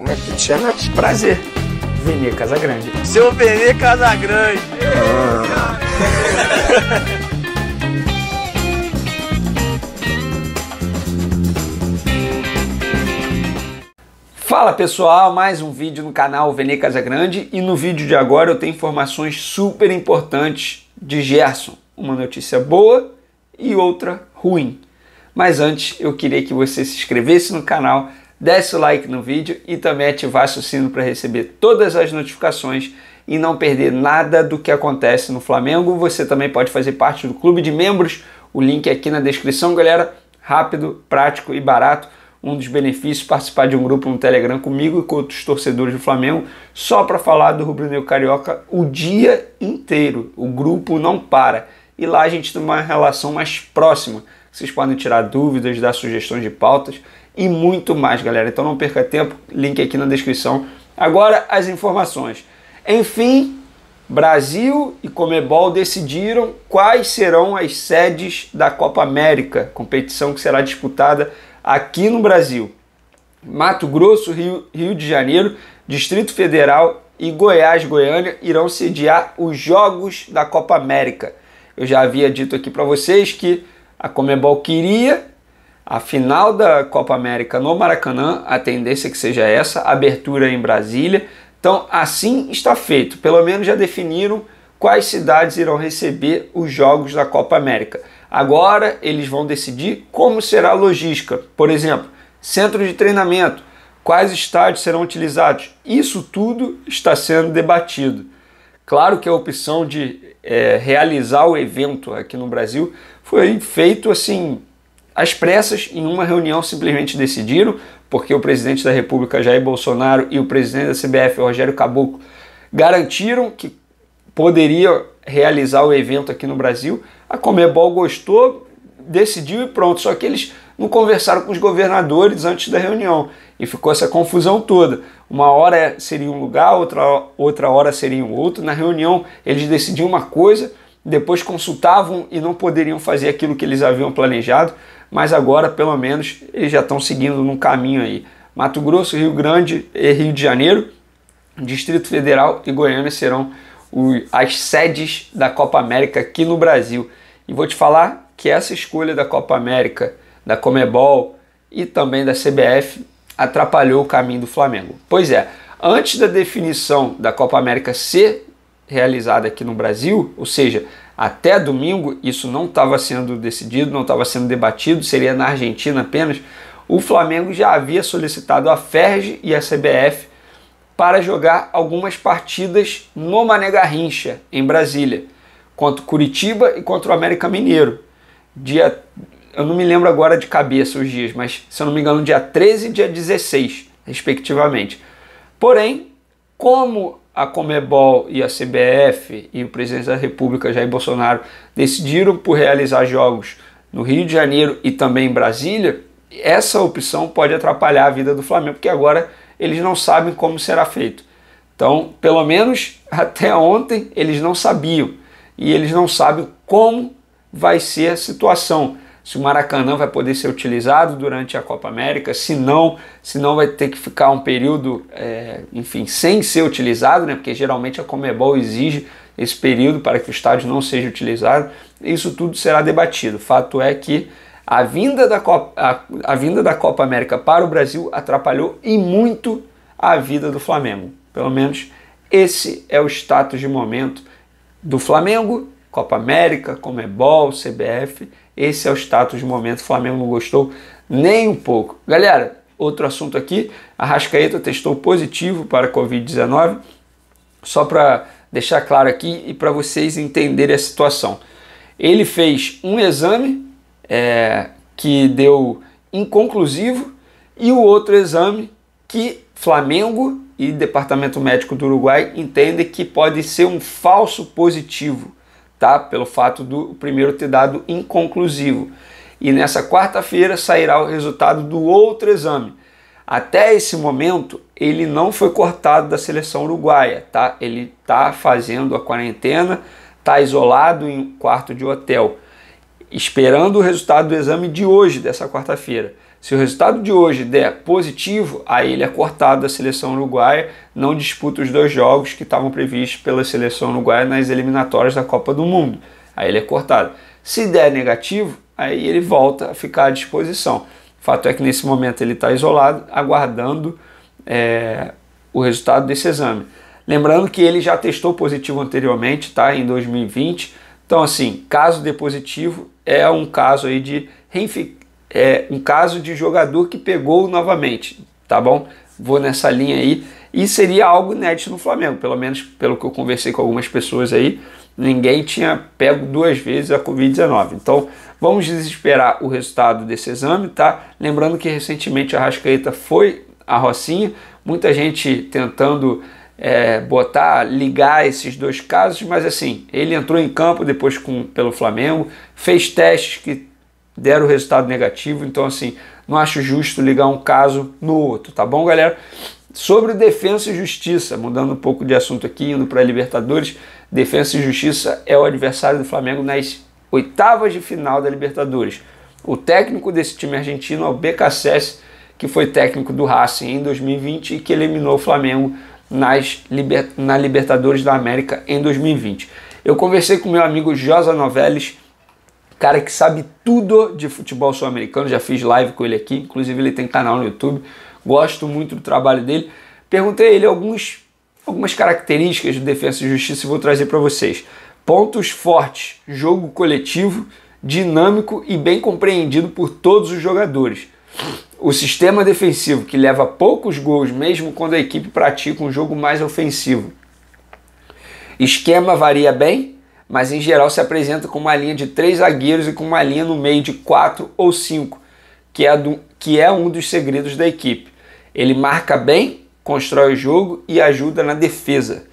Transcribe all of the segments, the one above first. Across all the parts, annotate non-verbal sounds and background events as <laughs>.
Como é que te chama? Prazer. Venê Casagrande. Seu Venê Casagrande. <laughs> Fala pessoal, mais um vídeo no canal Venê Casagrande e no vídeo de agora eu tenho informações super importantes de Gerson. Uma notícia boa e outra ruim. Mas antes eu queria que você se inscrevesse no canal, desce o like no vídeo e também ative o sino para receber todas as notificações e não perder nada do que acontece no Flamengo. Você também pode fazer parte do clube de membros. O link é aqui na descrição, galera. Rápido, prático e barato. Um dos benefícios participar de um grupo no Telegram comigo e com outros torcedores do Flamengo, só para falar do Rubro Negro Carioca o dia inteiro. O grupo não para. E lá a gente tem uma relação mais próxima. Vocês podem tirar dúvidas, dar sugestões de pautas e muito mais, galera. Então não perca tempo, link aqui na descrição. Agora as informações. Enfim, Brasil e Comebol decidiram quais serão as sedes da Copa América, competição que será disputada aqui no Brasil. Mato Grosso, Rio, Rio de Janeiro, Distrito Federal e Goiás, Goiânia irão sediar os Jogos da Copa América. Eu já havia dito aqui para vocês que a Comebol queria a final da Copa América no Maracanã, a tendência é que seja essa, abertura em Brasília. Então, assim está feito. Pelo menos já definiram quais cidades irão receber os jogos da Copa América. Agora eles vão decidir como será a logística. Por exemplo, centro de treinamento, quais estádios serão utilizados. Isso tudo está sendo debatido. Claro que a opção de é, realizar o evento aqui no Brasil foi feito assim às pressas, em uma reunião simplesmente decidiram, porque o presidente da República Jair Bolsonaro e o presidente da CBF Rogério Caboclo garantiram que poderia realizar o evento aqui no Brasil. A Comebol gostou, decidiu e pronto. Só que eles não conversaram com os governadores antes da reunião e ficou essa confusão toda. Uma hora seria um lugar, outra, outra hora seria um outro. Na reunião eles decidiram uma coisa depois consultavam e não poderiam fazer aquilo que eles haviam planejado, mas agora, pelo menos, eles já estão seguindo num caminho aí. Mato Grosso, Rio Grande e Rio de Janeiro, Distrito Federal e Goiânia serão as sedes da Copa América aqui no Brasil. E vou te falar que essa escolha da Copa América, da Comebol e também da CBF atrapalhou o caminho do Flamengo. Pois é, antes da definição da Copa América ser realizada aqui no Brasil, ou seja, até domingo isso não estava sendo decidido, não estava sendo debatido, seria na Argentina apenas. O Flamengo já havia solicitado a FERJ e a CBF para jogar algumas partidas no Mané Garrincha, em Brasília, contra o Curitiba e contra o América Mineiro. Dia, eu não me lembro agora de cabeça os dias, mas se eu não me engano, dia 13 e dia 16, respectivamente. Porém, como a Comebol e a CBF e o presidente da República Jair Bolsonaro decidiram por realizar jogos no Rio de Janeiro e também em Brasília, essa opção pode atrapalhar a vida do Flamengo, porque agora eles não sabem como será feito. Então, pelo menos <laughs> até ontem eles não sabiam e eles não sabem como vai ser a situação se o Maracanã vai poder ser utilizado durante a Copa América, se não, se não vai ter que ficar um período, é, enfim, sem ser utilizado, né? Porque geralmente a Comebol exige esse período para que o estádio não seja utilizado. Isso tudo será debatido. Fato é que a vinda da Copa, a, a vinda da Copa América para o Brasil atrapalhou e muito a vida do Flamengo. Pelo menos esse é o status de momento do Flamengo Copa América, Comebol, CBF. Esse é o status de momento. O Flamengo não gostou nem um pouco. Galera, outro assunto aqui. A Rascaeta testou positivo para Covid-19. Só para deixar claro aqui e para vocês entenderem a situação. Ele fez um exame é, que deu inconclusivo e o outro exame que Flamengo e Departamento Médico do Uruguai entendem que pode ser um falso positivo tá? Pelo fato do primeiro ter dado inconclusivo. E nessa quarta-feira sairá o resultado do outro exame. Até esse momento, ele não foi cortado da seleção uruguaia, tá? Ele tá fazendo a quarentena, tá isolado em um quarto de hotel, esperando o resultado do exame de hoje, dessa quarta-feira. Se o resultado de hoje der positivo, aí ele é cortado da seleção uruguaia, não disputa os dois jogos que estavam previstos pela seleção uruguaia nas eliminatórias da Copa do Mundo. Aí ele é cortado. Se der negativo, aí ele volta a ficar à disposição. O fato é que nesse momento ele está isolado, aguardando é, o resultado desse exame. Lembrando que ele já testou positivo anteriormente, tá? Em 2020. Então, assim, caso de positivo, é um caso aí de é, um caso de jogador que pegou novamente, tá bom? Vou nessa linha aí. E seria algo inédito no Flamengo, pelo menos pelo que eu conversei com algumas pessoas aí, ninguém tinha pego duas vezes a Covid-19. Então, vamos desesperar o resultado desse exame, tá? Lembrando que recentemente a Rascaeta foi a Rocinha, muita gente tentando é, botar, ligar esses dois casos, mas assim, ele entrou em campo depois com, pelo Flamengo, fez testes que deram resultado negativo. Então, assim, não acho justo ligar um caso no outro, tá bom, galera? Sobre defesa e justiça, mudando um pouco de assunto aqui, indo para a Libertadores, defesa e justiça é o adversário do Flamengo nas oitavas de final da Libertadores. O técnico desse time argentino é o BKSS, que foi técnico do Racing em 2020 e que eliminou o Flamengo nas liber... na Libertadores da América em 2020. Eu conversei com meu amigo Josa Noveles, cara que sabe tudo de futebol sul-americano, já fiz live com ele aqui, inclusive ele tem canal no YouTube, gosto muito do trabalho dele. Perguntei a ele alguns, algumas características do Defesa e Justiça e vou trazer para vocês. Pontos fortes, jogo coletivo, dinâmico e bem compreendido por todos os jogadores. O sistema defensivo que leva poucos gols, mesmo quando a equipe pratica um jogo mais ofensivo. Esquema varia bem, mas em geral se apresenta com uma linha de três zagueiros e com uma linha no meio de quatro ou cinco, que é, do, que é um dos segredos da equipe. Ele marca bem, constrói o jogo e ajuda na defesa.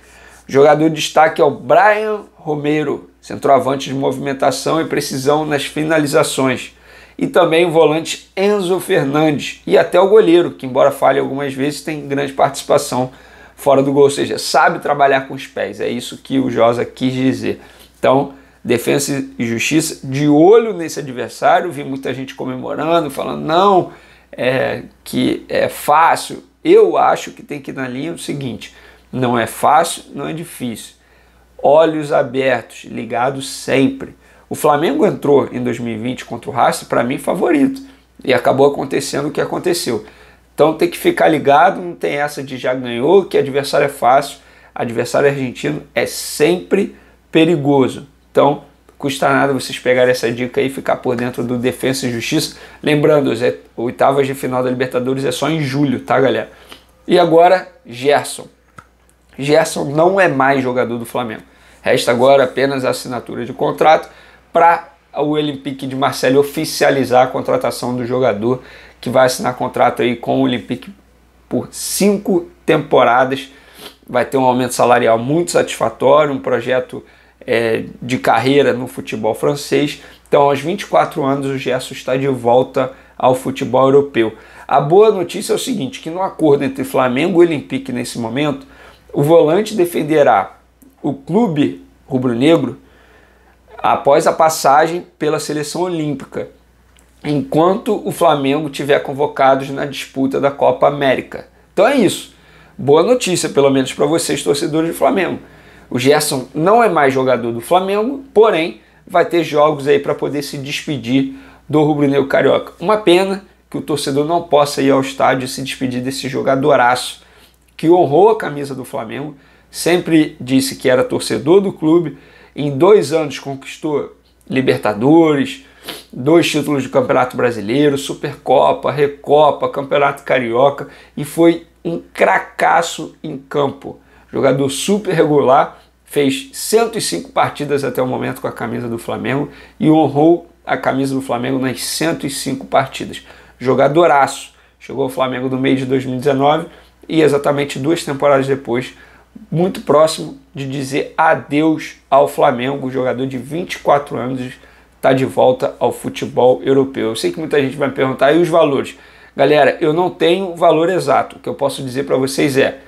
O jogador de destaque é o Brian Romero, centroavante de movimentação e precisão nas finalizações. E também o volante Enzo Fernandes e até o goleiro, que embora falhe algumas vezes, tem grande participação fora do gol, ou seja, sabe trabalhar com os pés. É isso que o Josa quis dizer. Então, Defesa e Justiça de olho nesse adversário. Vi muita gente comemorando, falando não, é, que é fácil. Eu acho que tem que ir na linha o seguinte: não é fácil, não é difícil. Olhos abertos, ligados sempre. O Flamengo entrou em 2020 contra o Racing, para mim, favorito. E acabou acontecendo o que aconteceu. Então tem que ficar ligado, não tem essa de já ganhou, que adversário é fácil. Adversário argentino é sempre perigoso. Então, custa nada vocês pegarem essa dica e ficar por dentro do Defesa e Justiça. Lembrando, as oitavas de final da Libertadores é só em julho, tá, galera? E agora, Gerson. Gerson não é mais jogador do Flamengo. Resta agora apenas a assinatura de contrato para o Olympique de Marseille oficializar a contratação do jogador que vai assinar contrato aí com o Olympique por cinco temporadas. Vai ter um aumento salarial muito satisfatório, um projeto é, de carreira no futebol francês. Então, aos 24 anos, o Gerson está de volta ao futebol europeu. A boa notícia é o seguinte: que no acordo entre Flamengo e Olympique nesse momento, o volante defenderá o clube rubro-negro após a passagem pela seleção olímpica, enquanto o Flamengo tiver convocados na disputa da Copa América. Então é isso. Boa notícia, pelo menos para vocês, torcedores do Flamengo. O Gerson não é mais jogador do Flamengo, porém vai ter jogos aí para poder se despedir do rubro-negro carioca. Uma pena que o torcedor não possa ir ao estádio se despedir desse jogadoraço que honrou a camisa do Flamengo, sempre disse que era torcedor do clube, em dois anos conquistou Libertadores, dois títulos do Campeonato Brasileiro, Supercopa, Recopa, Campeonato Carioca e foi um cracaço em campo jogador super regular, fez 105 partidas até o momento com a camisa do Flamengo e honrou a camisa do Flamengo nas 105 partidas. Jogadoraço. Chegou ao Flamengo no meio de 2019 e exatamente duas temporadas depois, muito próximo de dizer adeus ao Flamengo, o jogador de 24 anos está de volta ao futebol europeu. Eu sei que muita gente vai me perguntar e os valores. Galera, eu não tenho valor exato. O que eu posso dizer para vocês é: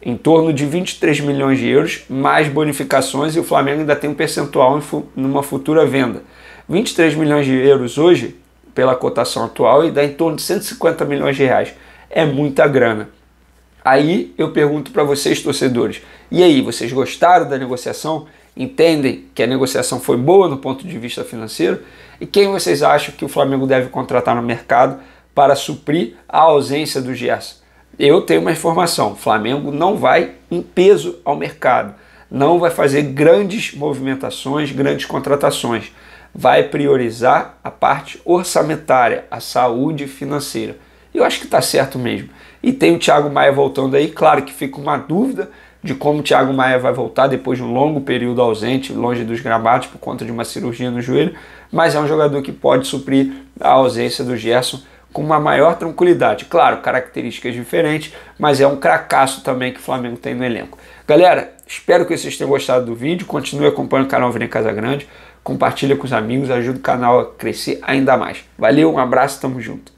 em torno de 23 milhões de euros, mais bonificações, e o Flamengo ainda tem um percentual em numa futura venda. 23 milhões de euros hoje, pela cotação atual, e dá em torno de 150 milhões de reais. É muita grana. Aí eu pergunto para vocês, torcedores, e aí, vocês gostaram da negociação? Entendem que a negociação foi boa do ponto de vista financeiro? E quem vocês acham que o Flamengo deve contratar no mercado para suprir a ausência do Gerson? Eu tenho uma informação: Flamengo não vai em peso ao mercado, não vai fazer grandes movimentações, grandes contratações. Vai priorizar a parte orçamentária, a saúde financeira. Eu acho que está certo mesmo. E tem o Thiago Maia voltando aí, claro que fica uma dúvida de como o Thiago Maia vai voltar depois de um longo período ausente, longe dos gramados por conta de uma cirurgia no joelho, mas é um jogador que pode suprir a ausência do Gerson com uma maior tranquilidade. Claro, características diferentes, mas é um cracaço também que o Flamengo tem no elenco. Galera, espero que vocês tenham gostado do vídeo. Continue acompanhando o canal Casa Casagrande. Compartilha com os amigos, ajuda o canal a crescer ainda mais. Valeu, um abraço, tamo junto.